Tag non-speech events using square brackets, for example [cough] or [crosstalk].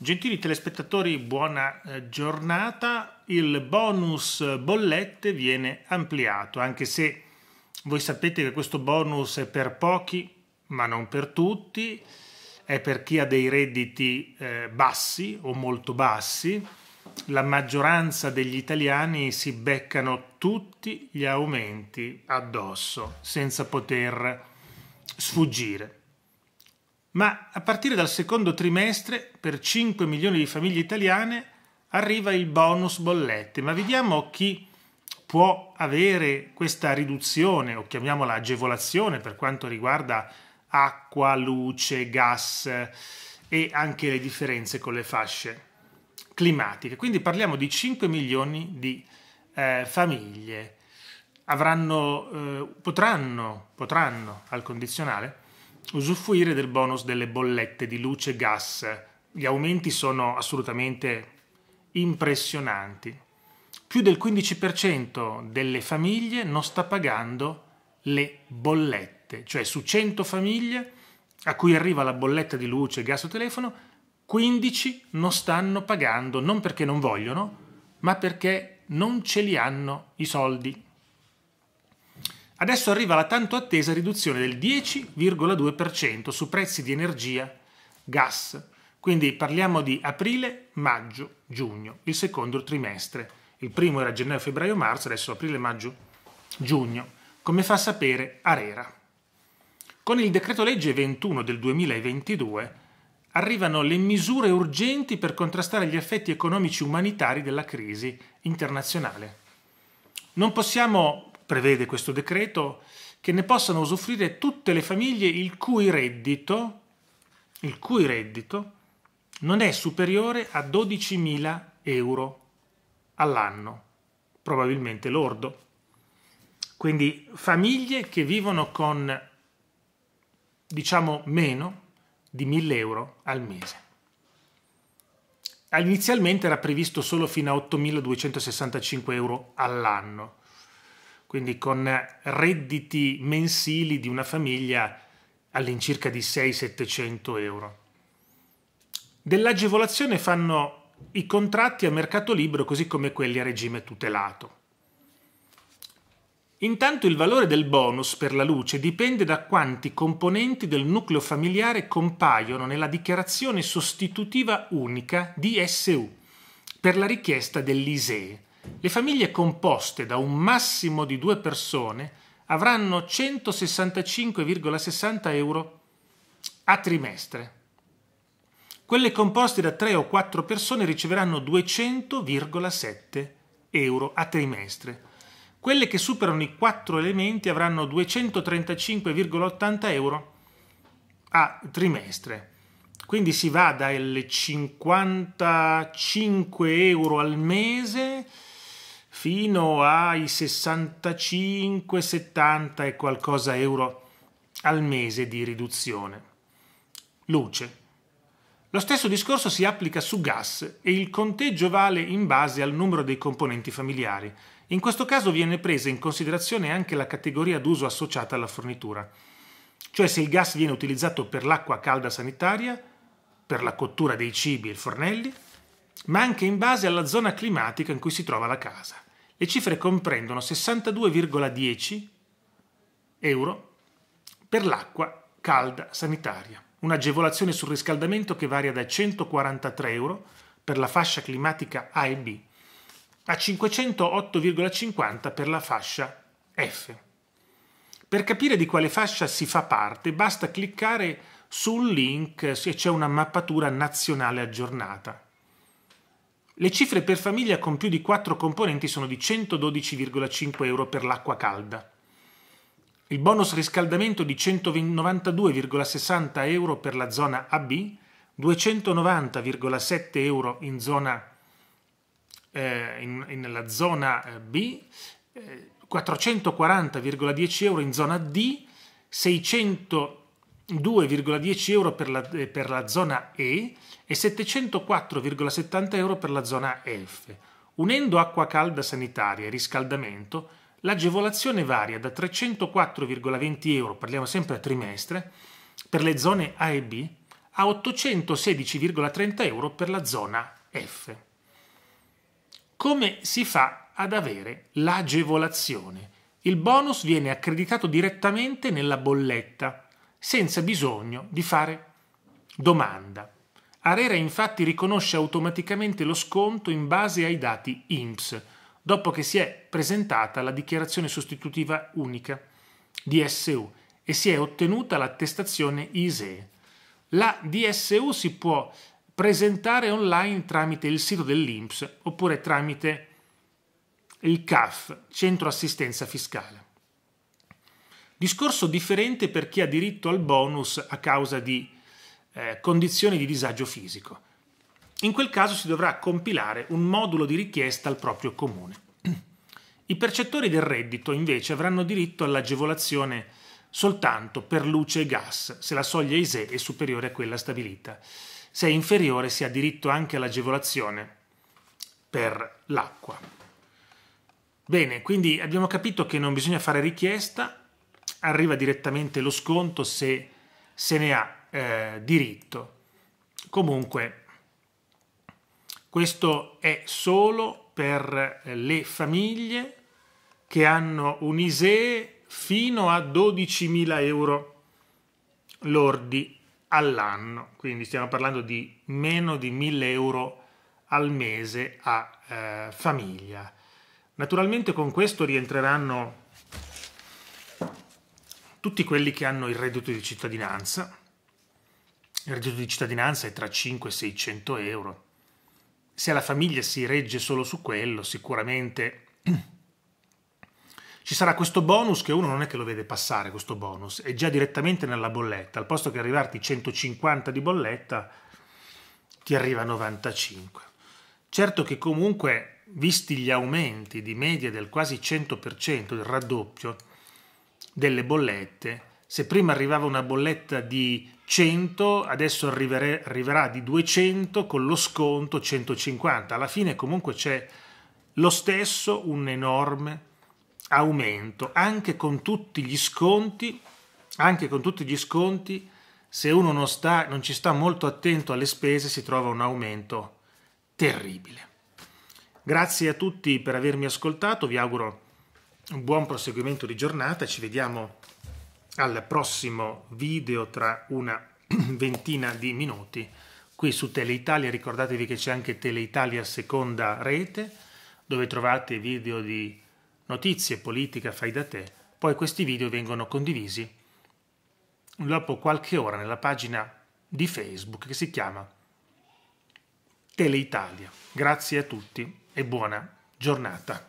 Gentili telespettatori, buona eh, giornata. Il bonus eh, bollette viene ampliato, anche se voi sapete che questo bonus è per pochi, ma non per tutti, è per chi ha dei redditi eh, bassi o molto bassi. La maggioranza degli italiani si beccano tutti gli aumenti addosso senza poter sfuggire ma a partire dal secondo trimestre per 5 milioni di famiglie italiane arriva il bonus bollette. Ma vediamo chi può avere questa riduzione o chiamiamola agevolazione per quanto riguarda acqua, luce, gas e anche le differenze con le fasce climatiche. Quindi parliamo di 5 milioni di eh, famiglie. Avranno, eh, potranno, potranno al condizionale, usufruire del bonus delle bollette di luce e gas. Gli aumenti sono assolutamente impressionanti. Più del 15% delle famiglie non sta pagando le bollette, cioè su 100 famiglie a cui arriva la bolletta di luce, gas o telefono, 15 non stanno pagando non perché non vogliono, ma perché non ce li hanno i soldi. Adesso arriva la tanto attesa riduzione del 10,2% su prezzi di energia, gas. Quindi parliamo di aprile, maggio, giugno, il secondo trimestre. Il primo era gennaio, febbraio, marzo, adesso aprile, maggio, giugno. Come fa a sapere Arera? Con il decreto legge 21 del 2022 arrivano le misure urgenti per contrastare gli effetti economici umanitari della crisi internazionale. Non possiamo prevede questo decreto, che ne possano usufruire tutte le famiglie il cui reddito, il cui reddito non è superiore a 12.000 euro all'anno, probabilmente lordo. Quindi famiglie che vivono con, diciamo, meno di 1.000 euro al mese. Inizialmente era previsto solo fino a 8.265 euro all'anno, quindi con redditi mensili di una famiglia all'incirca di 6-700 euro. Dell'agevolazione fanno i contratti a mercato libero così come quelli a regime tutelato. Intanto il valore del bonus per la luce dipende da quanti componenti del nucleo familiare compaiono nella dichiarazione sostitutiva unica DSU per la richiesta dell'ISEE, le famiglie composte da un massimo di due persone avranno 165,60 euro a trimestre. Quelle composte da tre o quattro persone riceveranno 200,7 euro a trimestre. Quelle che superano i quattro elementi avranno 235,80 euro a trimestre. Quindi si va dalle 55 euro al mese fino ai 65-70 e qualcosa euro al mese di riduzione. Luce. Lo stesso discorso si applica su gas e il conteggio vale in base al numero dei componenti familiari. In questo caso viene presa in considerazione anche la categoria d'uso associata alla fornitura. Cioè se il gas viene utilizzato per l'acqua calda sanitaria, per la cottura dei cibi e fornelli, ma anche in base alla zona climatica in cui si trova la casa. Le cifre comprendono 62,10 euro per l'acqua calda sanitaria, un'agevolazione sul riscaldamento che varia da 143 euro per la fascia climatica A e B a 508,50 per la fascia F. Per capire di quale fascia si fa parte basta cliccare sul link se c'è una mappatura nazionale aggiornata. Le cifre per famiglia con più di 4 componenti sono di 112,5 euro per l'acqua calda, il bonus riscaldamento di 192,60 euro per la zona AB, 290,7 euro in zona, eh, in, nella zona eh, B, eh, 440,10 euro in zona D, 600 2,10 euro per la, eh, per la zona E e 704,70 euro per la zona F. Unendo acqua calda sanitaria e riscaldamento, l'agevolazione varia da 304,20 euro, parliamo sempre a trimestre, per le zone A e B a 816,30 euro per la zona F. Come si fa ad avere l'agevolazione? Il bonus viene accreditato direttamente nella bolletta senza bisogno di fare domanda. Arera infatti riconosce automaticamente lo sconto in base ai dati INPS, dopo che si è presentata la dichiarazione sostitutiva unica DSU e si è ottenuta l'attestazione ISEE. La DSU si può presentare online tramite il sito dell'INPS oppure tramite il CAF, Centro Assistenza Fiscale. Discorso differente per chi ha diritto al bonus a causa di eh, condizioni di disagio fisico. In quel caso si dovrà compilare un modulo di richiesta al proprio comune. I percettori del reddito invece avranno diritto all'agevolazione soltanto per luce e gas se la soglia ISE è superiore a quella stabilita. Se è inferiore si ha diritto anche all'agevolazione per l'acqua. Bene, quindi abbiamo capito che non bisogna fare richiesta, arriva direttamente lo sconto se se ne ha eh, diritto. Comunque, questo è solo per le famiglie che hanno un ISEE fino a 12.000 euro lordi all'anno, quindi stiamo parlando di meno di 1.000 euro al mese a eh, famiglia. Naturalmente con questo rientreranno tutti quelli che hanno il reddito di cittadinanza. Il reddito di cittadinanza è tra 5 e 600 euro. Se la famiglia si regge solo su quello, sicuramente [clears throat] ci sarà questo bonus che uno non è che lo vede passare, questo bonus, è già direttamente nella bolletta. Al posto che arrivarti 150 di bolletta, ti arriva 95. Certo che comunque, visti gli aumenti di media del quasi 100%, del raddoppio, delle bollette. Se prima arrivava una bolletta di 100, adesso arriverà di 200 con lo sconto 150. Alla fine comunque c'è lo stesso un enorme aumento, anche con tutti gli sconti, anche con tutti gli sconti, se uno non, sta, non ci sta molto attento alle spese si trova un aumento terribile. Grazie a tutti per avermi ascoltato, vi auguro un buon proseguimento di giornata, ci vediamo al prossimo video tra una [clears throat] ventina di minuti qui su Teleitalia, ricordatevi che c'è anche Teleitalia seconda rete dove trovate video di notizie, politica, fai da te, poi questi video vengono condivisi dopo qualche ora nella pagina di Facebook che si chiama Teleitalia. Grazie a tutti e buona giornata.